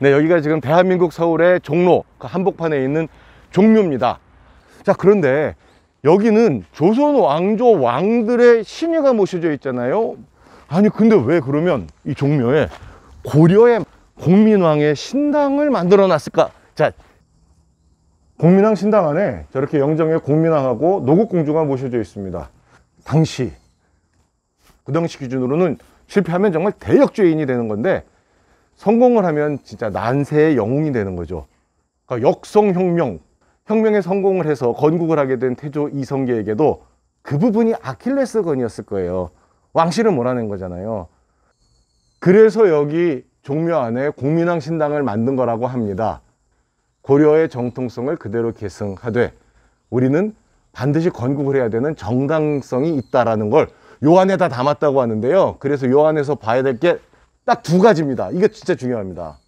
네, 여기가 지금 대한민국 서울의 종로 그 한복판에 있는 종묘입니다. 자, 그런데 여기는 조선 왕조 왕들의 신유가 모셔져 있잖아요. 아니, 근데 왜 그러면 이 종묘에 고려의 공민왕의 신당을 만들어 놨을까? 자, 공민왕 신당 안에 저렇게 영정의 공민왕하고 노국공주가 모셔져 있습니다. 당시 그 당시 기준으로는 실패하면 정말 대역죄인이 되는 건데 성공을 하면 진짜 난세의 영웅이 되는 거죠. 그러니까 역성혁명, 혁명에 성공을 해서 건국을 하게 된 태조 이성계에게도 그 부분이 아킬레스건이었을 거예요. 왕실을 몰아낸 거잖아요. 그래서 여기 종묘 안에 공민왕 신당을 만든 거라고 합니다. 고려의 정통성을 그대로 계승하되 우리는 반드시 건국을 해야 되는 정당성이 있다라는 걸 요안에다 담았다고 하는데요. 그래서 요안에서 봐야 될게 딱두 가지입니다. 이게 진짜 중요합니다.